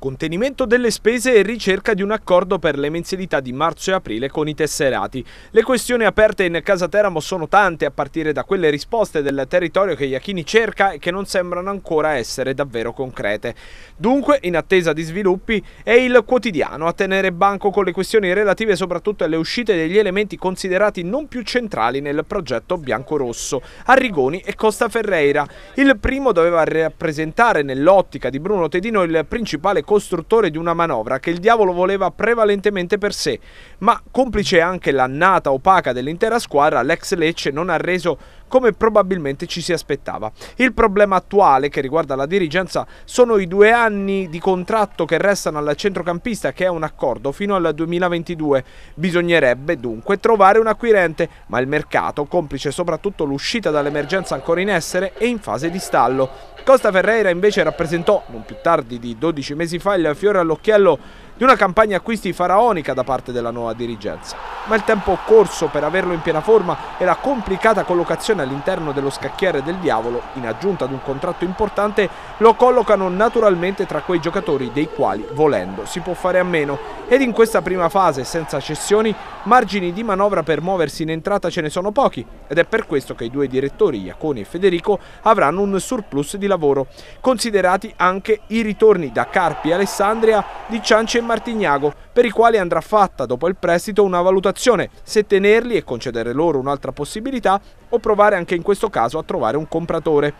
Contenimento delle spese e ricerca di un accordo per le mensilità di marzo e aprile con i tesserati. Le questioni aperte in Casa Teramo sono tante, a partire da quelle risposte del territorio che Iachini cerca e che non sembrano ancora essere davvero concrete. Dunque, in attesa di sviluppi, è il quotidiano a tenere banco con le questioni relative soprattutto alle uscite degli elementi considerati non più centrali nel progetto bianco-rosso, Arrigoni e Costa Ferreira. Il primo doveva rappresentare nell'ottica di Bruno Tedino il principale costruttore di una manovra che il diavolo voleva prevalentemente per sé, ma complice anche l'annata opaca dell'intera squadra, l'ex Lecce non ha reso come probabilmente ci si aspettava. Il problema attuale che riguarda la dirigenza sono i due anni di contratto che restano al centrocampista che è un accordo fino al 2022. Bisognerebbe dunque trovare un acquirente, ma il mercato, complice soprattutto l'uscita dall'emergenza ancora in essere, è in fase di stallo. Costa Ferreira invece rappresentò, non più tardi di 12 mesi fa il fiore all'occhiello di una campagna acquisti faraonica da parte della nuova dirigenza ma il tempo occorso per averlo in piena forma e la complicata collocazione all'interno dello scacchiere del diavolo, in aggiunta ad un contratto importante, lo collocano naturalmente tra quei giocatori dei quali, volendo, si può fare a meno. Ed in questa prima fase, senza cessioni, margini di manovra per muoversi in entrata ce ne sono pochi ed è per questo che i due direttori, Iaconi e Federico, avranno un surplus di lavoro, considerati anche i ritorni da Carpi e Alessandria di Cianci e Martignago, per i quali andrà fatta dopo il prestito una valutazione se tenerli e concedere loro un'altra possibilità o provare anche in questo caso a trovare un compratore.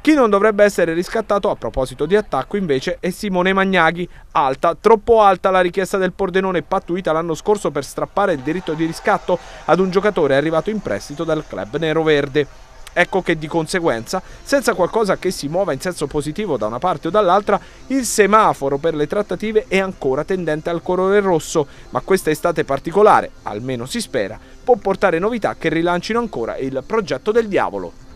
Chi non dovrebbe essere riscattato a proposito di attacco invece è Simone Magnaghi. Alta, troppo alta la richiesta del Pordenone pattuita l'anno scorso per strappare il diritto di riscatto ad un giocatore arrivato in prestito dal club nero-verde. Ecco che di conseguenza, senza qualcosa che si muova in senso positivo da una parte o dall'altra, il semaforo per le trattative è ancora tendente al colore rosso, ma questa estate particolare, almeno si spera, può portare novità che rilancino ancora il progetto del diavolo.